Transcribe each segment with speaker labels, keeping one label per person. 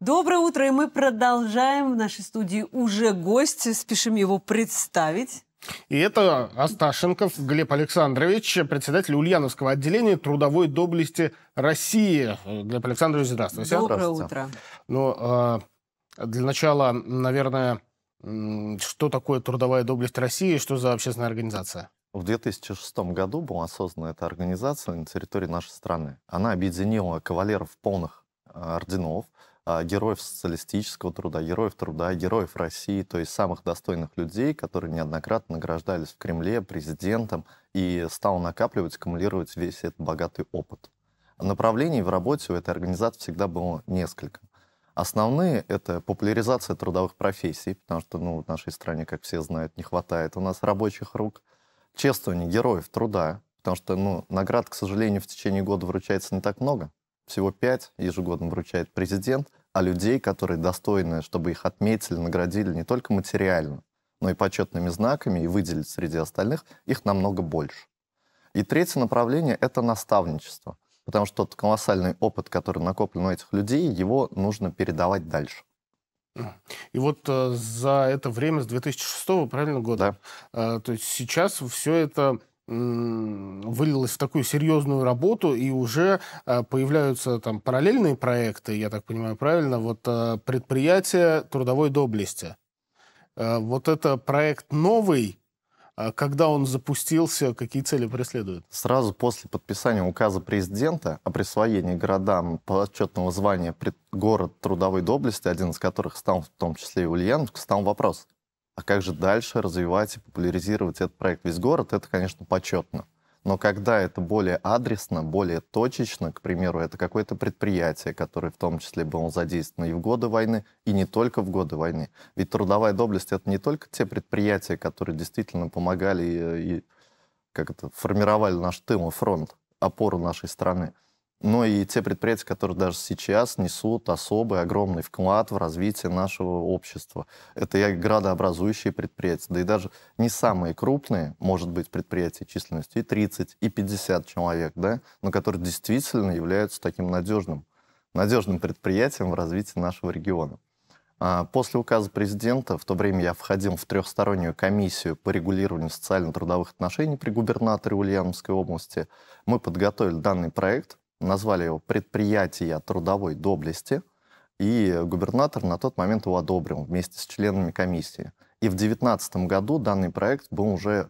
Speaker 1: Доброе утро, и мы продолжаем в нашей студии уже гость. Спешим его представить. И это Асташенков Глеб Александрович, председатель Ульяновского отделения трудовой доблести России. Глеб Александрович, здравствуйте. Доброе здравствуйте. утро. Ну, а, для начала, наверное, что такое трудовая доблесть России и что за общественная организация?
Speaker 2: В 2006 году была создана эта организация на территории нашей страны. Она объединила кавалеров полных а, орденов – а, героев социалистического труда, героев труда, героев России, то есть самых достойных людей, которые неоднократно награждались в Кремле президентом и стал накапливать, аккумулировать весь этот богатый опыт. Направлений в работе у этой организации всегда было несколько. Основные — это популяризация трудовых профессий, потому что ну, в нашей стране, как все знают, не хватает у нас рабочих рук. Чествование героев труда, потому что ну, наград, к сожалению, в течение года вручается не так много. Всего пять ежегодно вручает президент — а людей, которые достойны, чтобы их отметили, наградили не только материально, но и почетными знаками и выделить среди остальных, их намного больше. И третье направление — это наставничество. Потому что тот колоссальный опыт, который накоплен у этих людей, его нужно передавать дальше.
Speaker 1: И вот э, за это время, с 2006 правильно, года, да. э, то есть сейчас все это вылилось в такую серьезную работу, и уже э, появляются там параллельные проекты, я так понимаю правильно, вот э, предприятие трудовой доблести. Э, вот это проект новый, когда он запустился, какие цели преследует?
Speaker 2: Сразу после подписания указа президента о присвоении городам почетного звания город трудовой доблести, один из которых стал в том числе и Ульяновск, стал вопрос, а как же дальше развивать и популяризировать этот проект? Весь город — это, конечно, почетно. Но когда это более адресно, более точечно, к примеру, это какое-то предприятие, которое в том числе было задействовано и в годы войны, и не только в годы войны. Ведь трудовая доблесть — это не только те предприятия, которые действительно помогали и, и как это, формировали наш тыл и фронт, опору нашей страны но ну и те предприятия, которые даже сейчас несут особый, огромный вклад в развитие нашего общества. Это и градообразующие предприятия, да и даже не самые крупные, может быть, предприятия численностью и 30, и 50 человек, да, но которые действительно являются таким надежным, надежным предприятием в развитии нашего региона. А после указа президента, в то время я входил в трехстороннюю комиссию по регулированию социально-трудовых отношений при губернаторе Ульяновской области, мы подготовили данный проект, назвали его «Предприятие трудовой доблести», и губернатор на тот момент его одобрил вместе с членами комиссии. И в 2019 году данный проект был уже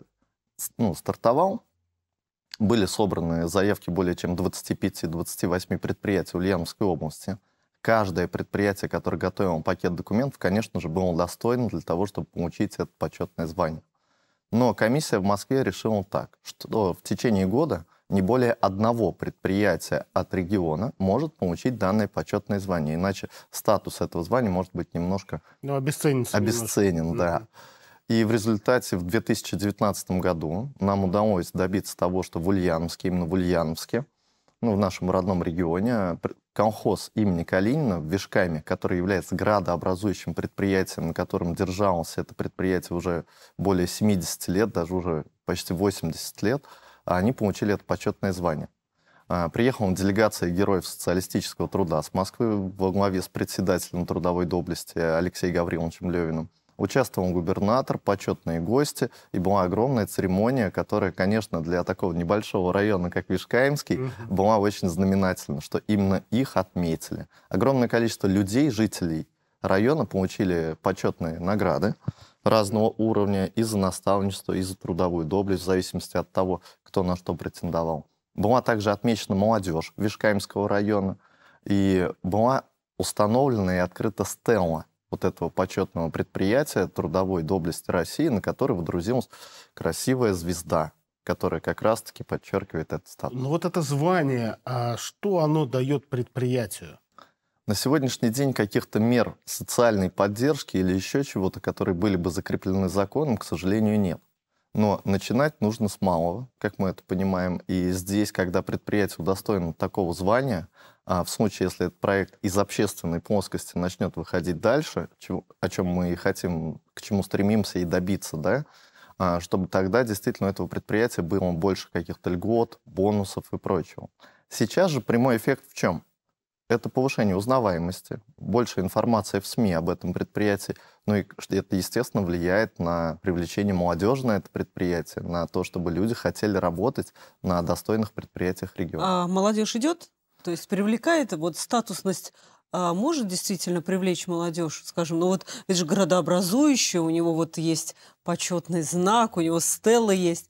Speaker 2: ну, стартовал, были собраны заявки более чем 25-28 предприятий Ульяновской области. Каждое предприятие, которое готовило пакет документов, конечно же, было достойно для того, чтобы получить это почетное звание. Но комиссия в Москве решила так, что в течение года не более одного предприятия от региона может получить данное почетное звание. Иначе статус этого звания может быть немножко...
Speaker 1: Ну, обесценится. Обесценен,
Speaker 2: да. И в результате в 2019 году нам удалось добиться того, что в Ульяновске, именно в Ульяновске, ну, в нашем родном регионе, колхоз имени Калинина в Вишкаме, который является градообразующим предприятием, на котором держалось это предприятие уже более 70 лет, даже уже почти 80 лет – а они получили это почетное звание. А, Приехал он делегация героев социалистического труда с Москвы во главе с председателем трудовой доблести Алексеем Гавриловичем Левиным. Участвовал губернатор, почетные гости, и была огромная церемония, которая, конечно, для такого небольшого района, как Вишкаимский, угу. была очень знаменательна, что именно их отметили. Огромное количество людей, жителей района получили почетные награды разного уровня, и за наставничество, и за трудовую доблесть, в зависимости от того, кто на что претендовал. Была также отмечена молодежь Вишкаемского района, и была установлена и открыта стелла вот этого почетного предприятия трудовой доблести России, на который водрузилась красивая звезда, которая как раз-таки подчеркивает этот статус. Ну вот
Speaker 1: это звание, а что оно дает предприятию?
Speaker 2: На сегодняшний день каких-то мер социальной поддержки или еще чего-то, которые были бы закреплены законом, к сожалению, нет. Но начинать нужно с малого, как мы это понимаем. И здесь, когда предприятие удостоено такого звания, а в случае, если этот проект из общественной плоскости начнет выходить дальше, о чем мы и хотим, к чему стремимся и добиться, да, а, чтобы тогда действительно у этого предприятия было больше каких-то льгот, бонусов и прочего. Сейчас же прямой эффект в чем? это повышение узнаваемости, больше информации в СМИ об этом предприятии. Ну и это, естественно, влияет на привлечение молодежи на это предприятие, на то, чтобы люди хотели работать на достойных предприятиях региона.
Speaker 3: А молодежь идет? То есть привлекает вот статусность а может действительно привлечь молодежь, скажем, ну вот это же городообразующее, у него вот есть почетный знак, у него стелла есть,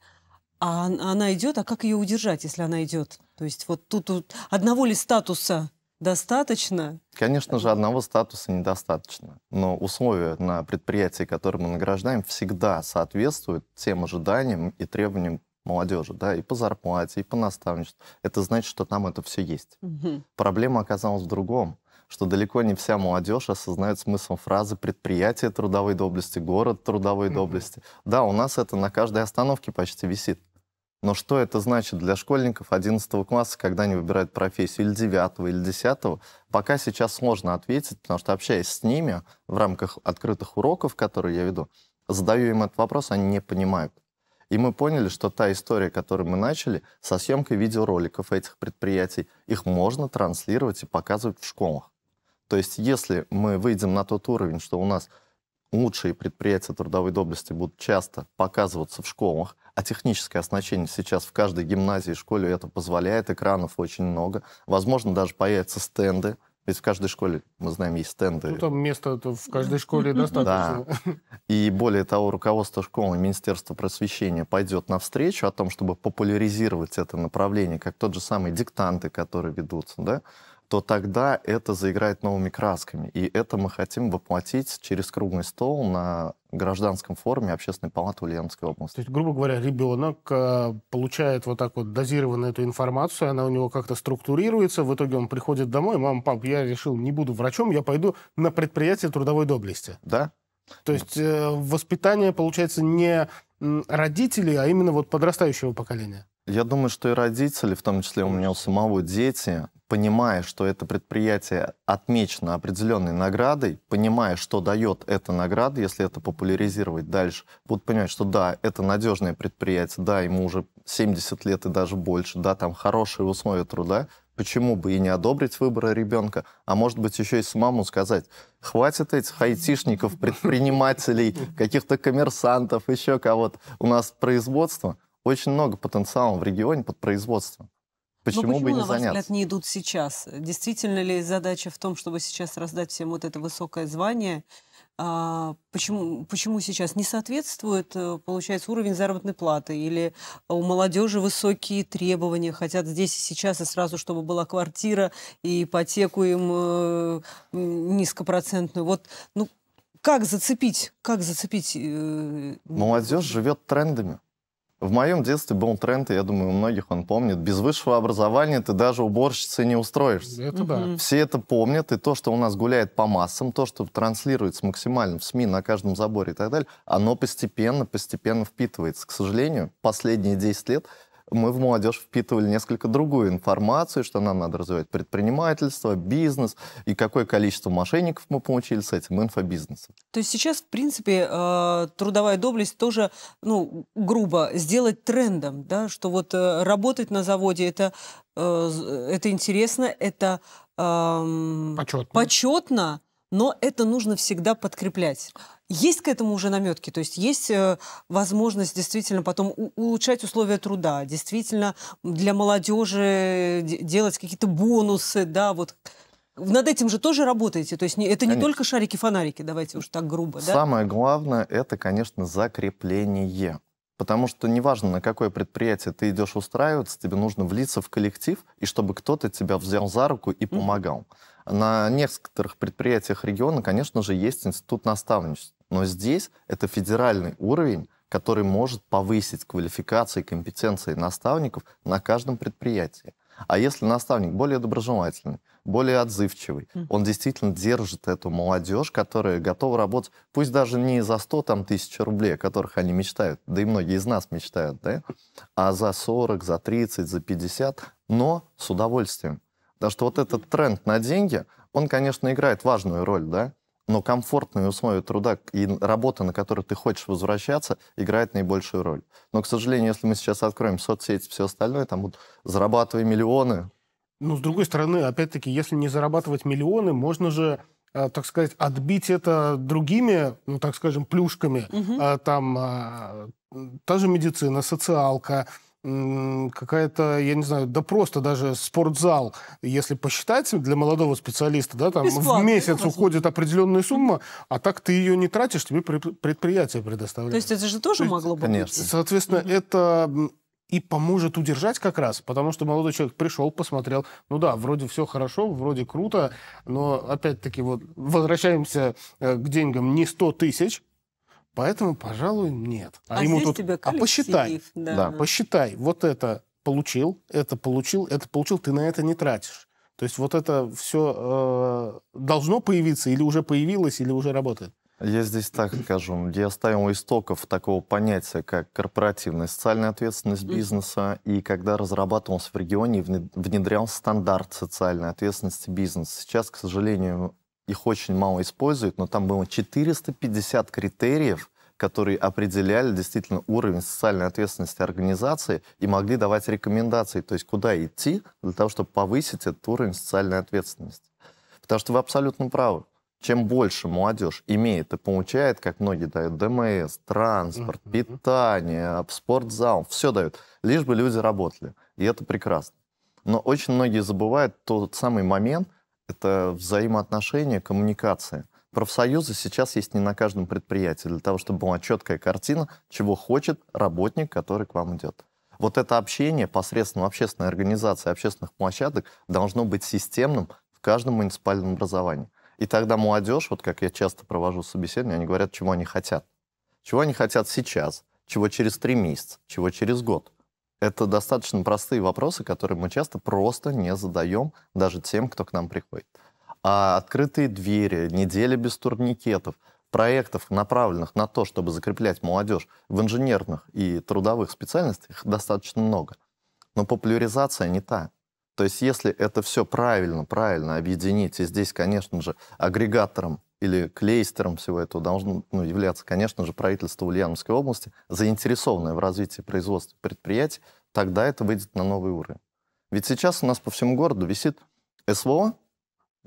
Speaker 3: а она идет, а как ее удержать, если она идет? То есть вот тут, тут одного ли статуса достаточно?
Speaker 2: Конечно же, одного статуса недостаточно. Но условия на предприятии, которые мы награждаем, всегда соответствуют тем ожиданиям и требованиям молодежи, да, и по зарплате, и по наставничеству. Это значит, что там это все есть. Угу. Проблема оказалась в другом что далеко не вся молодежь осознает смысл фразы «предприятие трудовой доблести», «город трудовой доблести». Да, у нас это на каждой остановке почти висит. Но что это значит для школьников 11 класса, когда они выбирают профессию, или 9, или 10, пока сейчас сложно ответить, потому что, общаясь с ними в рамках открытых уроков, которые я веду, задаю им этот вопрос, они не понимают. И мы поняли, что та история, которую мы начали, со съемкой видеороликов этих предприятий, их можно транслировать и показывать в школах. То есть если мы выйдем на тот уровень, что у нас лучшие предприятия трудовой доблести будут часто показываться в школах, а техническое оснащение сейчас в каждой гимназии и школе это позволяет, экранов очень много. Возможно, даже появятся стенды, ведь в каждой школе, мы знаем, есть стенды. Ну,
Speaker 1: там места в каждой школе достаточно. Да.
Speaker 2: И более того, руководство школы, Министерство просвещения пойдет навстречу о том, чтобы популяризировать это направление, как тот же самый диктанты, которые ведутся, да, то тогда это заиграет новыми красками. И это мы хотим воплотить через круглый стол на гражданском форуме Общественной палаты Ульяновской области. То
Speaker 1: есть, грубо говоря, ребенок э, получает вот так вот дозированную эту информацию, она у него как-то структурируется, в итоге он приходит домой, мам, пап, я решил, не буду врачом, я пойду на предприятие трудовой доблести. Да. То есть э, воспитание, получается, не родителей, а именно вот подрастающего поколения.
Speaker 2: Я думаю, что и родители, в том числе у меня у самого дети, понимая, что это предприятие отмечено определенной наградой, понимая, что дает эта награда, если это популяризировать дальше, будут понимать, что да, это надежное предприятие, да, ему уже 70 лет и даже больше, да, там хорошие условия труда, почему бы и не одобрить выбора ребенка, а может быть еще и самому сказать, хватит этих айтишников, предпринимателей, каких-то коммерсантов, еще кого-то, у нас производство – очень много потенциала в регионе под производство. Почему, почему бы не на ваш заняться? взгляд,
Speaker 3: не идут сейчас? Действительно ли задача в том, чтобы сейчас раздать всем вот это высокое звание? А почему, почему сейчас не соответствует, э, получается, уровень заработной платы? Или у молодежи высокие требования, хотят здесь и сейчас, и сразу, чтобы была квартира, и ипотеку им э, низкопроцентную? Вот, ну, как зацепить? Как зацепить? Э,
Speaker 2: Молодежь живет трендами. В моем детстве был тренд, и я думаю, у многих он помнит, без высшего образования ты даже уборщицей не устроишься. Это да. Все это помнят, и то, что у нас гуляет по массам, то, что транслируется максимально в СМИ на каждом заборе и так далее, оно постепенно, постепенно впитывается. К сожалению, последние 10 лет мы в молодежь впитывали несколько другую информацию, что нам надо развивать предпринимательство, бизнес, и какое количество мошенников мы получили с этим инфобизнесом.
Speaker 3: То есть сейчас, в принципе, э, трудовая доблесть тоже, ну, грубо, сделать трендом, да, что вот э, работать на заводе – это, э, это интересно, это эм, почетно. почетно, но это нужно всегда подкреплять. Есть к этому уже наметки, то есть есть э, возможность действительно потом улучшать условия труда, действительно для молодежи делать какие-то бонусы, да, вот над этим же тоже работаете, то есть не, это не только шарики-фонарики, давайте уж так грубо, да? Самое
Speaker 2: главное это, конечно, закрепление. Потому что неважно, на какое предприятие ты идешь устраиваться, тебе нужно влиться в коллектив, и чтобы кто-то тебя взял за руку и помогал. Mm -hmm. На некоторых предприятиях региона, конечно же, есть институт наставничества. Но здесь это федеральный уровень, который может повысить квалификации и компетенции наставников на каждом предприятии. А если наставник более доброжелательный, более отзывчивый, mm-hmm. он действительно держит эту молодежь, которая готова работать, пусть даже не за 100 там, тысяч рублей, о которых они мечтают, да и многие из нас мечтают, да, а за 40, за 30, за 50, но с удовольствием. Потому что вот этот тренд на деньги, он, конечно, играет важную роль, да, но комфортные условия труда и работа, на которую ты хочешь возвращаться, играет наибольшую роль. Но, к сожалению, если мы сейчас откроем соцсети и все остальное, там вот зарабатывай миллионы.
Speaker 1: Ну, с другой стороны, опять-таки, если не зарабатывать миллионы, можно же а, так сказать, отбить это другими, ну, так скажем, плюшками. Угу. Там а, та же медицина, социалка, какая-то, я не знаю, да просто даже спортзал, если посчитать для молодого специалиста, да, там Бесплатно, в ну, месяц уходит определенная сумма, а так ты ее не тратишь, тебе предприятие предоставляет. То есть
Speaker 3: это же тоже То могло
Speaker 2: бы. Конечно.
Speaker 1: Соответственно, угу. это и поможет удержать как раз, потому что молодой человек пришел, посмотрел, ну да, вроде все хорошо, вроде круто, но опять-таки вот возвращаемся э, к деньгам не 100 тысяч, Поэтому, пожалуй, нет. А, а ему тут... тебя а посчитай. Да. да, ну. посчитай. Вот это получил, это получил, это получил, ты на это не тратишь. То есть вот это все э, должно появиться или уже появилось, или уже работает.
Speaker 2: Я здесь так скажу. Я оставил истоков такого понятия, как корпоративная социальная ответственность бизнеса, и когда разрабатывался в регионе, внедрял стандарт социальной ответственности бизнеса. Сейчас, к сожалению, их очень мало используют, но там было 450 критериев, которые определяли действительно уровень социальной ответственности организации и могли давать рекомендации, то есть куда идти для того, чтобы повысить этот уровень социальной ответственности. Потому что вы абсолютно правы. Чем больше молодежь имеет и получает, как многие дают, ДМС, транспорт, mm-hmm. питание, спортзал, все дают, лишь бы люди работали. И это прекрасно. Но очень многие забывают тот самый момент – это взаимоотношения, коммуникация. Профсоюзы сейчас есть не на каждом предприятии, для того, чтобы была четкая картина, чего хочет работник, который к вам идет. Вот это общение посредством общественной организации, общественных площадок должно быть системным в каждом муниципальном образовании. И тогда молодежь, вот как я часто провожу собеседование, они говорят, чего они хотят. Чего они хотят сейчас, чего через три месяца, чего через год – это достаточно простые вопросы, которые мы часто просто не задаем даже тем, кто к нам приходит. А открытые двери, недели без турникетов, проектов, направленных на то, чтобы закреплять молодежь в инженерных и трудовых специальностях, достаточно много. Но популяризация не та. То есть если это все правильно, правильно объединить, и здесь, конечно же, агрегатором или клейстером всего этого должно ну, являться, конечно же, правительство Ульяновской области, заинтересованное в развитии производства предприятий, тогда это выйдет на новый уровень. Ведь сейчас у нас по всему городу висит СВО,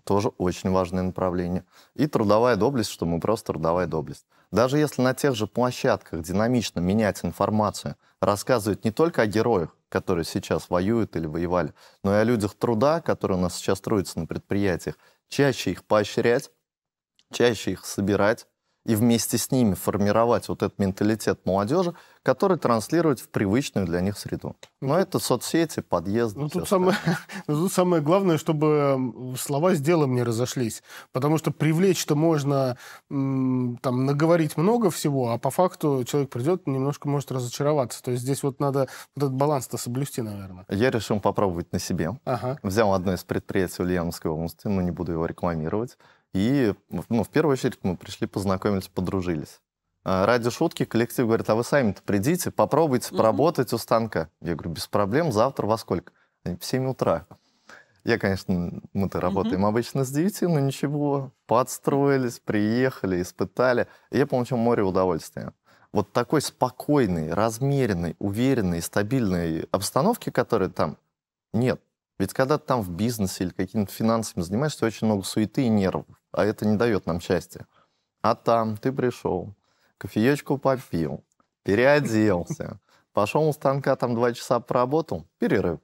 Speaker 2: тоже очень важное направление, и трудовая доблесть, что мы просто трудовая доблесть. Даже если на тех же площадках динамично менять информацию, рассказывать не только о героях, которые сейчас воюют или воевали, но и о людях труда, которые у нас сейчас строятся на предприятиях, чаще их поощрять, чаще их собирать и вместе с ними формировать вот этот менталитет молодежи, который транслировать в привычную для них среду. Но ну, это соцсети, подъезды. Ну, тут самое,
Speaker 1: ну, тут самое главное, чтобы слова с делом не разошлись. Потому что привлечь-то можно там наговорить много всего, а по факту человек придет, немножко может разочароваться. То есть здесь вот надо вот этот баланс-то соблюсти, наверное.
Speaker 2: Я решил попробовать на себе. Ага. Взял одно из предприятий Ульяновской области, но не буду его рекламировать. И ну, в первую очередь мы пришли, познакомились, подружились. А, ради шутки коллектив говорит, а вы сами-то придите, попробуйте mm-hmm. поработать у станка. Я говорю, без проблем, завтра во сколько? Они в 7 утра. Я, конечно, мы-то работаем mm-hmm. обычно с 9, но ничего. Подстроились, приехали, испытали. И я получил море удовольствия. Вот такой спокойной, размеренной, уверенной, стабильной обстановки, которой там нет. Ведь когда ты там в бизнесе или какими-то финансами занимаешься, ты очень много суеты и нервов, а это не дает нам счастья. А там ты пришел, кофеечку попил, переоделся, пошел у станка, там два часа поработал, перерыв.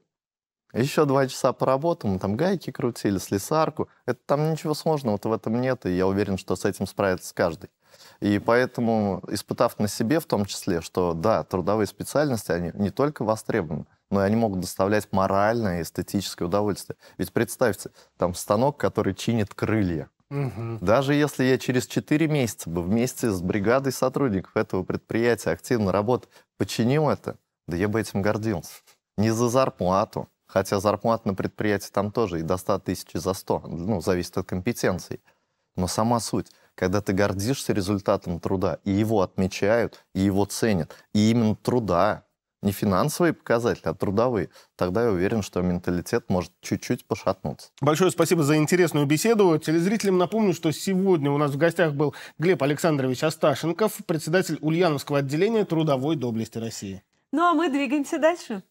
Speaker 2: Еще два часа поработал, мы там гайки крутили, слесарку. Это там ничего сложного вот в этом нет, и я уверен, что с этим справится каждый. И поэтому, испытав на себе в том числе, что да, трудовые специальности, они не только востребованы, но они могут доставлять моральное и эстетическое удовольствие. Ведь представьте, там станок, который чинит крылья. Угу. Даже если я через 4 месяца бы вместе с бригадой сотрудников этого предприятия активно работал, починил это, да я бы этим гордился. Не за зарплату, хотя зарплата на предприятии там тоже и до 100 тысяч, за 100, ну, зависит от компетенций. Но сама суть, когда ты гордишься результатом труда, и его отмечают, и его ценят, и именно труда, не финансовые показатели, а трудовые, тогда я уверен, что менталитет может чуть-чуть пошатнуться.
Speaker 1: Большое спасибо за интересную беседу. Телезрителям напомню, что сегодня у нас в гостях был Глеб Александрович Асташенков, председатель Ульяновского отделения трудовой доблести России.
Speaker 3: Ну а мы двигаемся дальше.